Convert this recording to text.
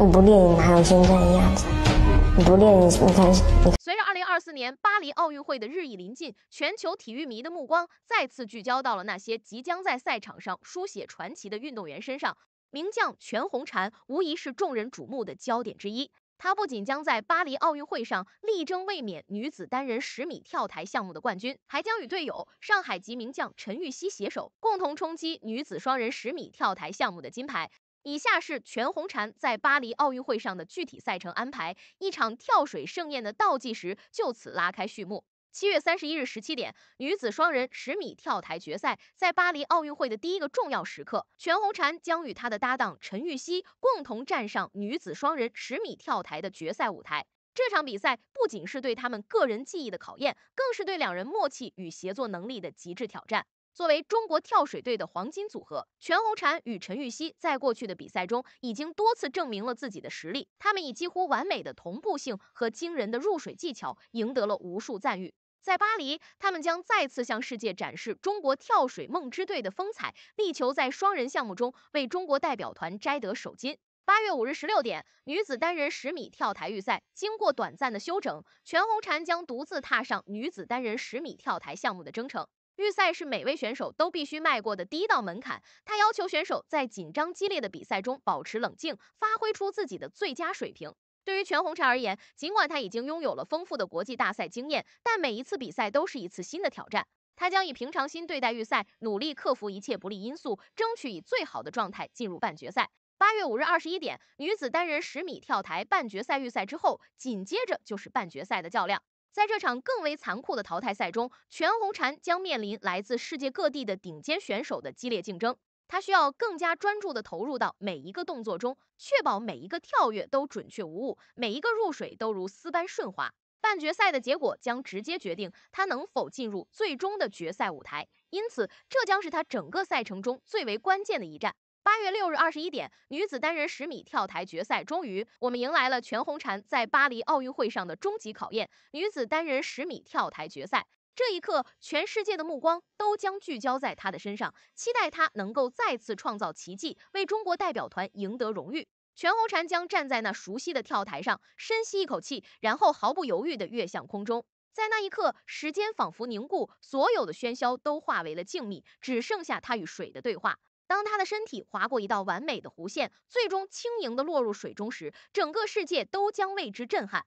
我不练，哪有现在的样子？你不练，你你看。随着二零二四年巴黎奥运会的日益临近，全球体育迷的目光再次聚焦到了那些即将在赛场上书写传奇的运动员身上。名将全红婵无疑是众人瞩目的焦点之一。她不仅将在巴黎奥运会上力争卫冕女子单人十米跳台项目的冠军，还将与队友上海籍名将陈芋汐携手，共同冲击女子双人十米跳台项目的金牌。以下是全红婵在巴黎奥运会上的具体赛程安排。一场跳水盛宴的倒计时就此拉开序幕。七月三十一日十七点，女子双人十米跳台决赛在巴黎奥运会的第一个重要时刻，全红婵将与她的搭档陈芋汐共同站上女子双人十米跳台的决赛舞台。这场比赛不仅是对他们个人技艺的考验，更是对两人默契与协作能力的极致挑战。作为中国跳水队的黄金组合，全红婵与陈芋汐在过去的比赛中已经多次证明了自己的实力。他们以几乎完美的同步性和惊人的入水技巧，赢得了无数赞誉。在巴黎，他们将再次向世界展示中国跳水梦之队的风采，力求在双人项目中为中国代表团摘得首金。八月五日十六点，女子单人十米跳台预赛，经过短暂的休整，全红婵将独自踏上女子单人十米跳台项目的征程。预赛是每位选手都必须迈过的第一道门槛。他要求选手在紧张激烈的比赛中保持冷静，发挥出自己的最佳水平。对于全红婵而言，尽管他已经拥有了丰富的国际大赛经验，但每一次比赛都是一次新的挑战。他将以平常心对待预赛，努力克服一切不利因素，争取以最好的状态进入半决赛。八月五日二十一点，女子单人十米跳台半决赛预赛之后，紧接着就是半决赛的较量。在这场更为残酷的淘汰赛中，全红婵将面临来自世界各地的顶尖选手的激烈竞争。她需要更加专注的投入到每一个动作中，确保每一个跳跃都准确无误，每一个入水都如丝般顺滑。半决赛的结果将直接决定她能否进入最终的决赛舞台，因此这将是他整个赛程中最为关键的一战。八月六日二十一点，女子单人十米跳台决赛终于，我们迎来了全红婵在巴黎奥运会上的终极考验——女子单人十米跳台决赛。这一刻，全世界的目光都将聚焦在她的身上，期待她能够再次创造奇迹，为中国代表团赢得荣誉。全红婵将站在那熟悉的跳台上，深吸一口气，然后毫不犹豫地跃向空中。在那一刻，时间仿佛凝固，所有的喧嚣都化为了静谧，只剩下她与水的对话。当他的身体划过一道完美的弧线，最终轻盈地落入水中时，整个世界都将为之震撼。